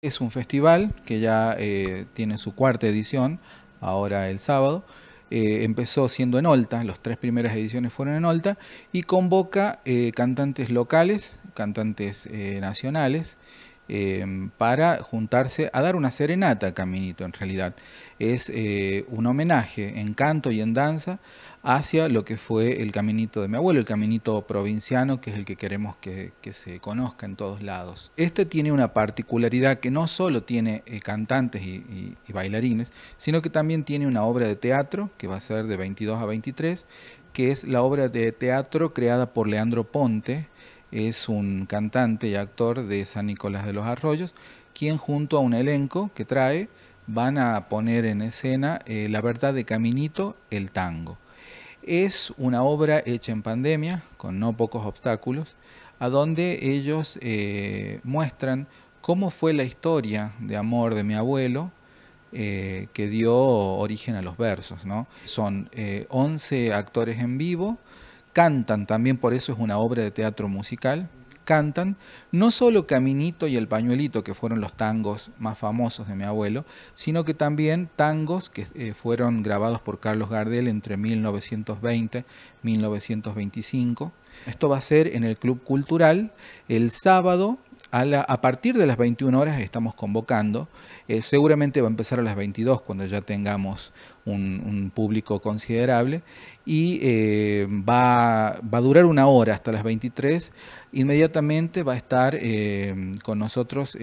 Es un festival que ya eh, tiene su cuarta edición, ahora el sábado. Eh, empezó siendo en Olta, las tres primeras ediciones fueron en Olta, y convoca eh, cantantes locales, cantantes nacionales Em, para juntarse a dar una serenata Caminito, en realidad. Es eh, un homenaje en canto y en danza hacia lo que fue el caminito de mi abuelo, el caminito provinciano, que es el que queremos que, se conozca en todos lados. Este tiene una particularidad que no solo tiene eh, cantantes y, y bailarines, sino que también tiene una obra de teatro, que va a ser de 22 a 23, que es la obra de teatro creada por Leandro Ponte, es un cantante y actor de San Nicolás de los Arroyos, quien junto a un elenco que trae van a poner en escena eh, La verdad de Caminito, el tango. Es una obra hecha en pandemia, con no pocos obstáculos, a donde ellos eh, muestran cómo fue la historia de amor de mi abuelo eh, que dio origen a los versos. ¿no? Son 11 actores en vivo, cantan también, por eso es una obra de teatro musical, cantan no solo Caminito y El Pañuelito, que fueron los tangos más famosos de mi abuelo, sino que también tangos que eh, fueron grabados por Carlos Gardel entre 1920 y 1925. Esto va a ser en el Club Cultural el sábado a, partir de las 21 horas estamos convocando. Eh, seguramente va a empezar a las 22 cuando ya tengamos un, público considerable. Y eh, va, a durar una hora hasta las 23. Inmediatamente va a estar eh, con nosotros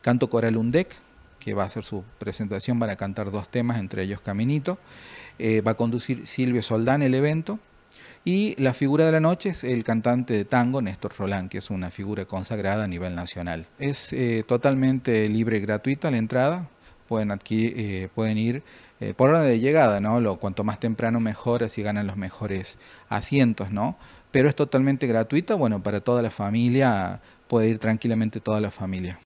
Canto Coral Undec, que va a hacer su presentación. Van a cantar dos temas, entre ellos Caminito. va a conducir Silvio Soldán el evento. Y la figura de la noche es el cantante de tango Néstor Rolán, que es una figura consagrada a nivel nacional. Es eh, totalmente libre y gratuita la entrada. Pueden, eh, pueden ir eh, por hora de llegada, ¿no? Lo, cuanto más temprano mejor, así ganan los mejores asientos, ¿no? Pero es totalmente gratuita, bueno, para toda la familia, puede ir tranquilamente toda la familia.